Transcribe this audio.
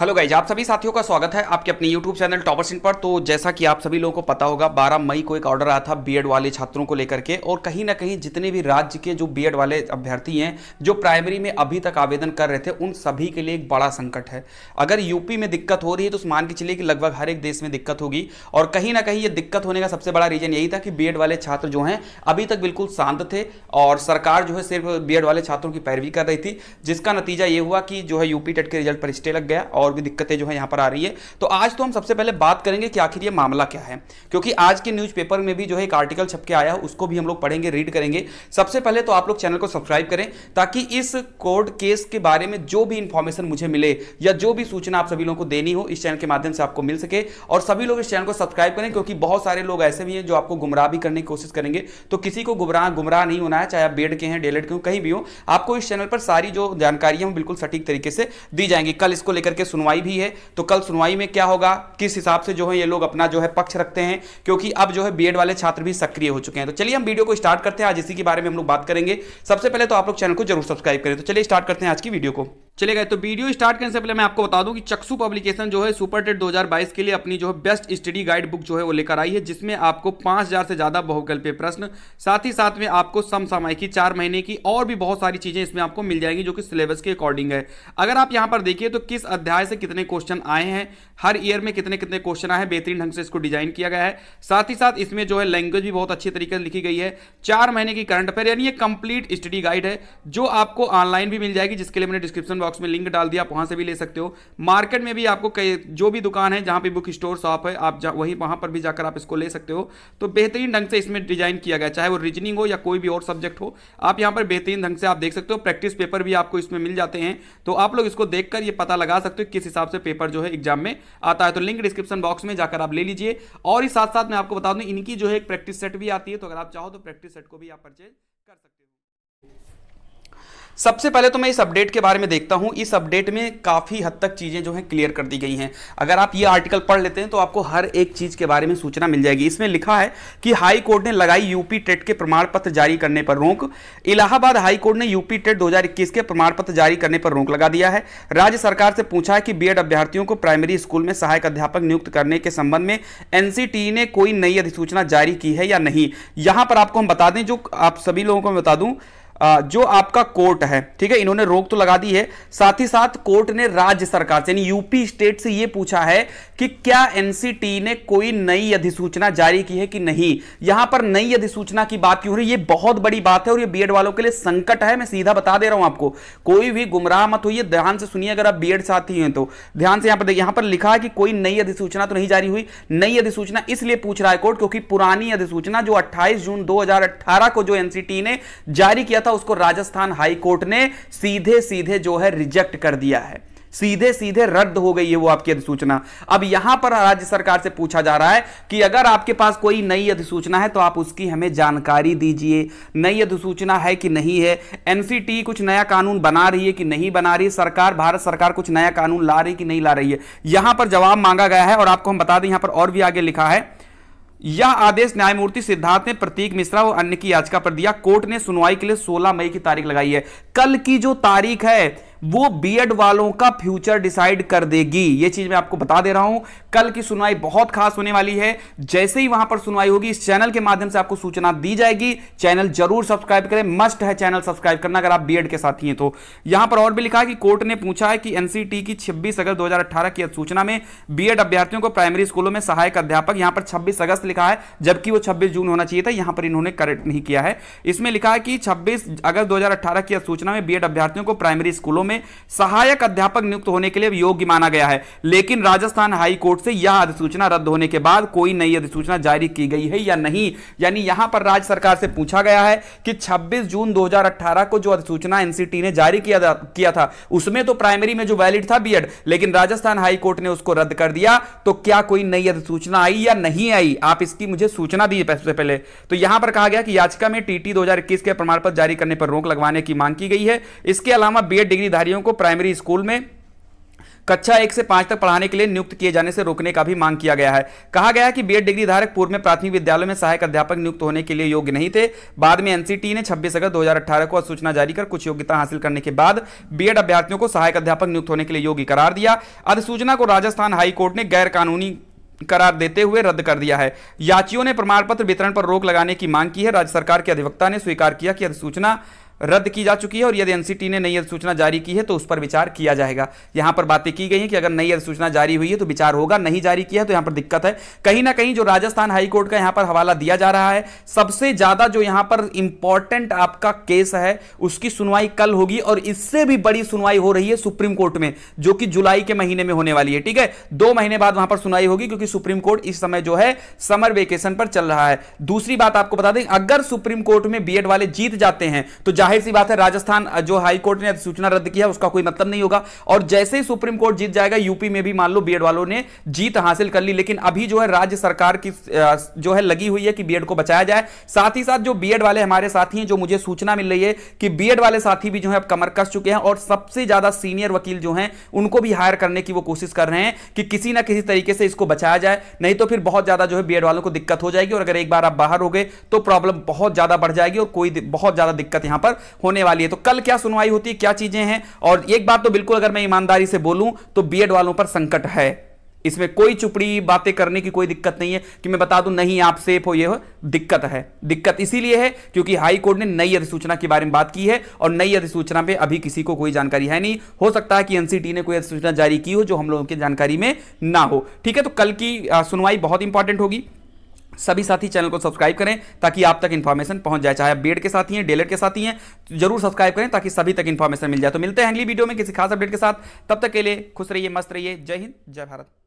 hello guys आप सभी साथियों का स्वागत है आपके अपने यूट्यूब चैनल टॉपर्स इन पर तो जैसा कि आप सभी लोगों को पता होगा 12 मई को एक ऑर्डर आया था बीएड वाले छात्रों को लेकर के और कहीं ना कहीं जितने भी राज्य के जो बीएड वाले अभ्यर्थी हैं जो प्राइमरी में अभी तक आवेदन कर रहे थे उन सभी के लिए एक बड़ा संकट है अगर यूपी में दिक्कत हो रही है तो मान के चलिए कि लगभग हर एक देश में दिक्कत होगी और कहीं ना कहीं ये दिक्कत होने का सबसे बड़ा रीजन यही था कि बी वाले छात्र जो हैं अभी तक बिल्कुल शांत थे और सरकार जो है सिर्फ बी वाले छात्रों की पैरवी कर रही थी जिसका नतीजा ये हुआ कि जो है यूपी टेट के रिजल्ट पर स्टे लग गया और और भी दिक्कतें जो है यहाँ पर आ रही है तो आज तो हम सबसे पहले बात करेंगे कि आखिर ये मामला क्या है क्योंकि आज के न्यूज़पेपर में भी जो है एक आर्टिकल छप के आया है उसको भी हम लोग पढ़ेंगे रीड करेंगे सबसे पहले तो आप लोग चैनल को सब्सक्राइब करें ताकि इस कोर्ट केस के बारे में जो भी इंफॉर्मेशन मुझे मिले या जो भी सूचना आप सभी लोगों को देनी हो इस चैनल के माध्यम से आपको मिल सके और सभी लोग इस चैनल को सब्सक्राइब करें क्योंकि बहुत सारे लोग ऐसे भी हैं जो आपको गुमराह भी करने की कोशिश करेंगे तो किसी को गुमराह गुमराह नहीं होना है चाहे आप बेड के हैं डेलेट के हो कहीं भी हो आपको इस चैनल पर सारी जो जानकारी है बिल्कुल सटीक तरीके से दी जाएंगी कल इसको लेकर के सुनवाई भी है तो कल सुनवाई में क्या होगा किस हिसाब से जो है ये लोग अपना जो है पक्ष रखते हैं क्योंकि अब जो है बीएड वाले छात्र भी सक्रिय हो चुके हैं तो चलिए हम वीडियो को स्टार्ट करते हैं आज इसी के बारे में हम लोग बात करेंगे सबसे पहले तो आप लोग चैनल को जरूर सब्सक्राइब करें तो चलिए स्टार्ट करते हैं आज की वीडियो को गए तो वीडियो स्टार्ट करने से पहले मैं आपको बता दूं कि चक्सू पब्लिकेशन जो है सुपर टेट 2022 के लिए अपनी जो है बेस्ट स्टडी गाइड बुक जो है वो लेकर आई है जिसमें आपको 5000 से ज़्यादा बहुकल्पीय प्रश्न साथ ही साथ में आपको की चार महीने की और भी बहुत सारी चीज़ें इसमें आपको मिल जाएंगी जो कि सिलेबस के अकॉर्डिंग है अगर आप यहां पर देखिए तो किस अध्याय से कितने क्वेश्चन आए हैं हर ईयर में कितने कितने क्वेश्चन आए हैं बेहतरीन ढंग से इसको डिजाइन किया गया है साथ ही साथ इसमें जो है लैंग्वेज भी बहुत अच्छी तरीके से लिखी गई है चार महीने की करंट अफेयर यानी ये कंप्लीट स्टडी गाइड है जो आपको ऑनलाइन भी मिल जाएगी जिसके लिए मैंने डिस्क्रिप्शन बॉक्स में लिंक डाल दिया आप वहां से भी ले सकते हो मार्केट में भी आपको कई जो भी दुकान है जहां पे बुक स्टोर शॉप है आप वहीं वहां पर भी जाकर आप इसको ले सकते हो तो बेहतरीन ढंग से इसमें डिजाइन किया गया चाहे वो रीजनिंग हो या कोई भी और सब्जेक्ट हो आप यहाँ पर बेहतरीन ढंग से आप देख सकते हो प्रैक्टिस पेपर भी आपको इसमें मिल जाते हैं तो आप लोग इसको देख ये पता लगा सकते हो किस हिसाब से पेपर जो है एग्जाम में आता है तो लिंक डिस्क्रिप्शन बॉक्स में जाकर आप ले लीजिए और ही साथ साथ मैं आपको बता दूं इनकी जो है एक प्रैक्टिस सेट भी आती है तो अगर आप चाहो तो प्रैक्टिस सेट को भी आप परचेज कर सकते हो सबसे पहले तो मैं इस अपडेट के बारे में देखता हूं इस अपडेट में काफ़ी हद तक चीज़ें जो हैं क्लियर कर दी गई हैं अगर आप ये आर्टिकल पढ़ लेते हैं तो आपको हर एक चीज़ के बारे में सूचना मिल जाएगी इसमें लिखा है कि हाई कोर्ट ने लगाई यूपी टेट के प्रमाण पत्र जारी करने पर रोक इलाहाबाद हाई कोर्ट ने यूपी टेट दो के प्रमाण पत्र जारी करने पर रोक लगा दिया है राज्य सरकार से पूछा है कि बी अभ्यर्थियों को प्राइमरी स्कूल में सहायक अध्यापक नियुक्त करने के संबंध में एनसीटी ने कोई नई अधिसूचना जारी की है या नहीं यहां पर आपको हम बता दें जो आप सभी लोगों को बता दूं जो आपका कोर्ट है ठीक है इन्होंने रोक तो लगा दी है साथ ही साथ कोर्ट ने राज्य सरकार से यानी यूपी स्टेट से यह पूछा है कि क्या एनसीटी ने कोई नई अधिसूचना जारी की है कि नहीं यहां पर नई अधिसूचना की बात क्यों हो रही है बहुत बड़ी बात है और यह बीएड वालों के लिए संकट है मैं सीधा बता दे रहा हूं आपको कोई भी गुमराह मत हो ध्यान से सुनिए अगर आप बीएड साथी हैं तो ध्यान से यहां पर यहां पर लिखा है कि कोई नई अधिसूचना तो नहीं जारी हुई नई अधिसूचना इसलिए पूछ रहा है कोर्ट क्योंकि पुरानी अधिसूचना जो अट्ठाईस जून दो को जो एनसीटी ने जारी किया था था उसको राजस्थान हाई कोर्ट ने सीधे सीधे जो है रिजेक्ट कर दिया है सीधे सीधे रद्द हो गई है वो आपकी अधिसूचना अब यहां पर राज्य सरकार से पूछा जा रहा है कि अगर आपके पास कोई नई अधिसूचना है तो आप उसकी हमें जानकारी दीजिए नई अधिसूचना है कि नहीं है एनसीटी कुछ नया कानून बना रही है कि नहीं बना रही है सरकार भारत सरकार कुछ नया कानून ला रही कि नहीं ला रही है यहां पर जवाब मांगा गया है और आपको हम बता दें यहां पर और भी आगे लिखा है यह आदेश न्यायमूर्ति सिद्धार्थ ने प्रतीक मिश्रा और अन्य की याचिका पर दिया कोर्ट ने सुनवाई के लिए 16 मई की तारीख लगाई है कल की जो तारीख है वो बीएड वालों का फ्यूचर डिसाइड कर देगी ये चीज मैं आपको बता दे रहा हूं कल की सुनवाई बहुत खास होने वाली है जैसे ही वहां पर सुनवाई होगी इस चैनल के माध्यम से आपको सूचना दी जाएगी चैनल जरूर सब्सक्राइब करें मस्ट है चैनल सब्सक्राइब करना अगर आप बीएड के साथी हैं तो यहां पर और भी लिखा है कि कोर्ट ने पूछा है कि एनसीटी की छब्बीस अगस्त दो की अधिसूचना में बी अभ्यर्थियों को प्राइमरी स्कूलों में सहायक अध्यापक यहां पर छब्बीस अगस्त लिखा है जबकि वो छब्बीस जून होना चाहिए था यहां पर इन्होंने करेक्ट नहीं किया है इसमें लिखा है कि छब्बीस अगस्त दो की अधिसूचना में बी अभ्यर्थियों को प्राइमरी स्कूलों में सहायक अध्यापक नियुक्त होने के लिए योग्य माना गया है लेकिन राजस्थान हाईकोर्ट कोर्ट से यह अधिसूचना रद्द होने के बाद कोई नई अधिसूचना जारी की गई है या नहीं यानी यहां पर राज्य सरकार से पूछा गया है कि 26 जून 2018 को जो अधिसूचना एनसीटी ने जारी किया किया था उसमें तो प्राइमरी में जो वैलिड था बीएड लेकिन राजस्थान हाईकोर्ट ने उसको रद्द कर दिया तो क्या कोई नई अधिसूचना आई या नहीं आई आप इसकी मुझे सूचना दी सबसे पहले तो यहां पर कहा गया कि याचिका में टीटी 2021 के प्रमाण पत्र जारी करने पर रोक लगवाने की मांग की गई है इसके अलावा बी डिग्रीधारियों को प्राइमरी स्कूल में कक्षा एक से पांच तक पढ़ाने के लिए नियुक्त किए जाने से रोकने का भी मांग किया गया है कहा गया कि बीएड डिग्री धारक पूर्व में प्राथमिक विद्यालय में सहायक अध्यापक नियुक्त होने के लिए योग्य नहीं थे बाद में एनसीटी e ने 26 अगस्त 2018 को अधिसूचना जारी कर कुछ योग्यता हासिल करने के बाद बीएड अभ्यर्थियों को सहायक अध्यापक नियुक्त होने के लिए योग्य करार दिया अधिसूचना को राजस्थान हाईकोर्ट ने गैर कानूनी करार देते हुए रद्द कर दिया है याचियों ने प्रमाण पत्र वितरण पर रोक लगाने की मांग की है राज्य सरकार के अधिवक्ता ने स्वीकार किया कि अधिसूचना रद्द की जा चुकी है और यदि एनसीटी ने नई अधिसूचना जारी की है तो उस पर विचार किया जाएगा यहां पर बातें की गई हैं कि अगर नई अधिसूचना जारी हुई है तो विचार होगा नहीं जारी किया है तो यहां पर दिक्कत है कहीं ना कहीं जो राजस्थान हाईकोर्ट का यहां पर हवाला दिया जा रहा है सबसे ज्यादा जो यहां पर इंपॉर्टेंट आपका केस है उसकी सुनवाई कल होगी और इससे भी बड़ी सुनवाई हो रही है सुप्रीम कोर्ट में जो कि जुलाई के महीने में होने वाली है ठीक है दो महीने बाद वहां पर सुनवाई होगी क्योंकि सुप्रीम कोर्ट इस समय जो है समर वेकेशन पर चल रहा है दूसरी बात आपको बता दें अगर सुप्रीम कोर्ट में बीएड वाले जीत जाते हैं तो जाहिर सी बात है राजस्थान जो हाई कोर्ट ने सूचना रद्द किया उसका कोई मतलब नहीं होगा और जैसे ही सुप्रीम कोर्ट जीत जाएगा यूपी में भी मान लो बीएड वालों ने जीत हासिल कर ली लेकिन अभी जो है राज्य सरकार की जो है लगी हुई है कि बीएड को बचाया जाए साथ ही साथ जो बीएड वाले हमारे साथी हैं जो मुझे सूचना मिल रही है कि बीएड वाले साथी भी जो है अब कमर कस चुके हैं और सबसे ज्यादा सीनियर वकील जो है उनको भी हायर करने की वो कोशिश कर रहे हैं कि किसी ना किसी तरीके से इसको बचाया जाए नहीं तो फिर बहुत ज्यादा जो है बीएड वालों को दिक्कत हो जाएगी और अगर एक बार आप बाहर हो गए तो प्रॉब्लम बहुत ज्यादा बढ़ जाएगी और कोई बहुत ज्यादा दिक्कत यहां पर होने वाली है तो कल क्या सुनवाई होती है क्या चीजें हैं और एक बात तो बिल्कुल अगर मैं ईमानदारी से बोलूं तो बी वालों पर संकट है इसमें कोई चुपड़ी बातें करने की कोई दिक्कत नहीं है कि मैं बता दूं नहीं आप सेफ हो ये हो दिक्कत है दिक्कत इसीलिए है क्योंकि हाई कोर्ट ने नई अधिसूचना के बारे में बात की है और नई अधिसूचना पे अभी किसी को कोई जानकारी है नहीं हो सकता है कि एनसीटी ने कोई अधिसूचना जारी की हो जो हम लोगों की जानकारी में ना हो ठीक है तो कल की सुनवाई बहुत इंपॉर्टेंट होगी सभी साथी चैनल को सब्सक्राइब करें ताकि आप तक इन्फॉर्मेशन पहुंच जाए चाहे आप बेड के साथी हैं डेलर के साथी हैं जरूर सब्सक्राइब करें ताकि सभी तक इन्फॉर्मेशन मिल जाए तो मिलते हैं अगली वीडियो में किसी खास अपडेट के साथ तब तक के लिए खुश रहिए मस्त रहिए जय हिंद जय भारत